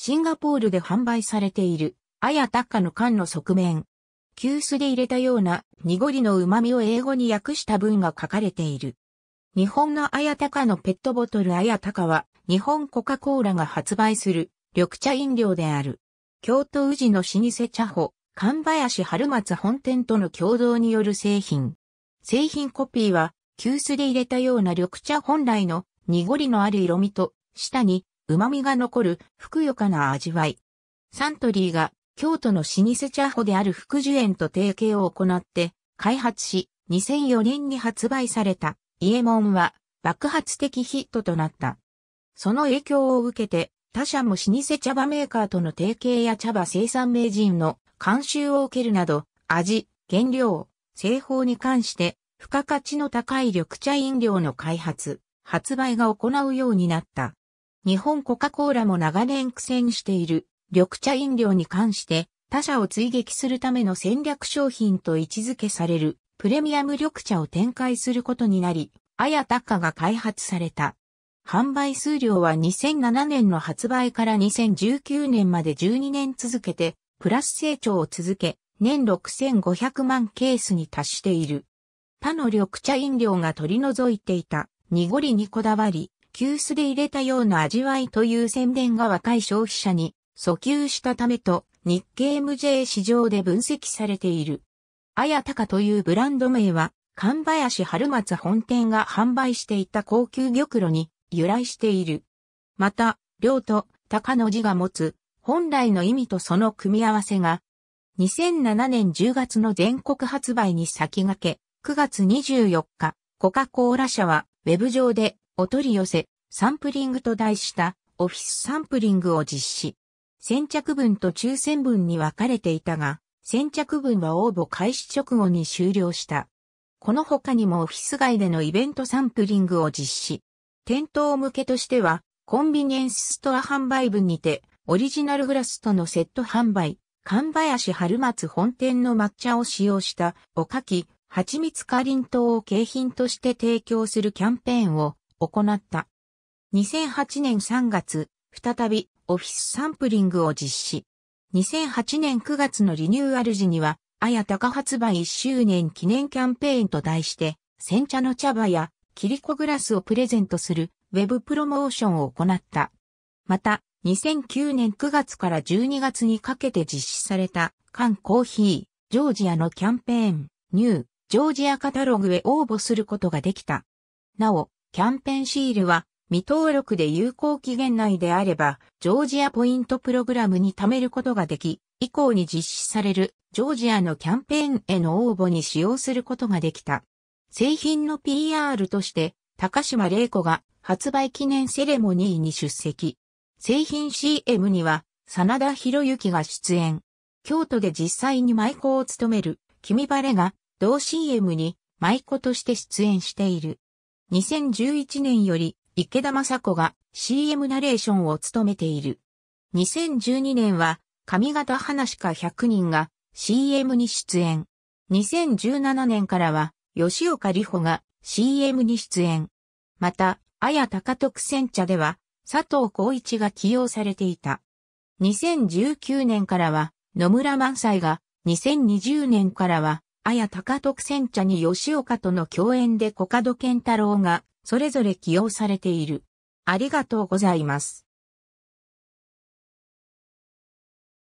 シンガポールで販売されている、アヤタッカの缶の側面。急須で入れたような濁りの旨味を英語に訳した文が書かれている。日本のアヤタカのペットボトルアヤタカは日本コカ・コーラが発売する緑茶飲料である。京都宇治の老舗茶舗、神林春松本店との共同による製品。製品コピーは急須で入れたような緑茶本来の濁りのある色味と、下に旨味が残る、ふくよかな味わい。サントリーが、京都の老舗茶舗である福寿園と提携を行って、開発し、2004年に発売された、伊右衛門は、爆発的ヒットとなった。その影響を受けて、他社も老舗茶葉メーカーとの提携や茶葉生産名人の監修を受けるなど、味、原料、製法に関して、付加価値の高い緑茶飲料の開発、発売が行うようになった。日本コカ・コーラも長年苦戦している緑茶飲料に関して他社を追撃するための戦略商品と位置づけされるプレミアム緑茶を展開することになり、あやたかが開発された。販売数量は2007年の発売から2019年まで12年続けて、プラス成長を続け、年6500万ケースに達している。他の緑茶飲料が取り除いていた濁りにこだわり、急須で入れたような味わいという宣伝が若い消費者に訴求したためと日経 MJ 市場で分析されている。あやたかというブランド名は、神林春松本店が販売していた高級玉露に由来している。また、両と鷹の字が持つ本来の意味とその組み合わせが、2007年10月の全国発売に先駆け、9月24日、コカ・コーラ社はウェブ上でお取り寄せ、サンプリングと題したオフィスサンプリングを実施。先着分と抽選分に分かれていたが、先着分は応募開始直後に終了した。この他にもオフィス外でのイベントサンプリングを実施。店頭向けとしては、コンビニエンスストア販売部にて、オリジナルグラスとのセット販売、神林春松本店の抹茶を使用したおかき、蜂蜜かりん糖を景品として提供するキャンペーンを行った。2008年3月、再びオフィスサンプリングを実施。2008年9月のリニューアル時には、あやたか発売1周年記念キャンペーンと題して、煎茶の茶葉やキリコグラスをプレゼントするウェブプロモーションを行った。また、2009年9月から12月にかけて実施された缶コーヒー、ジョージアのキャンペーン、ニュー、ジョージアカタログへ応募することができた。なお、キャンペーンシールは未登録で有効期限内であれば、ジョージアポイントプログラムに貯めることができ、以降に実施されるジョージアのキャンペーンへの応募に使用することができた。製品の PR として、高島玲子が発売記念セレモニーに出席。製品 CM には、真田広之が出演。京都で実際に舞妓を務める、君バレが、同 CM に舞妓として出演している。2011年より池田雅子が CM ナレーションを務めている。2012年は上方話か100人が CM に出演。2017年からは吉岡里帆が CM に出演。また、綾高徳煎茶では佐藤光一が起用されていた。2019年からは野村万歳が2020年からは綾高徳戦茶に吉岡との共演でコ小角健太郎が、それぞれ起用されている。ありがとうございます。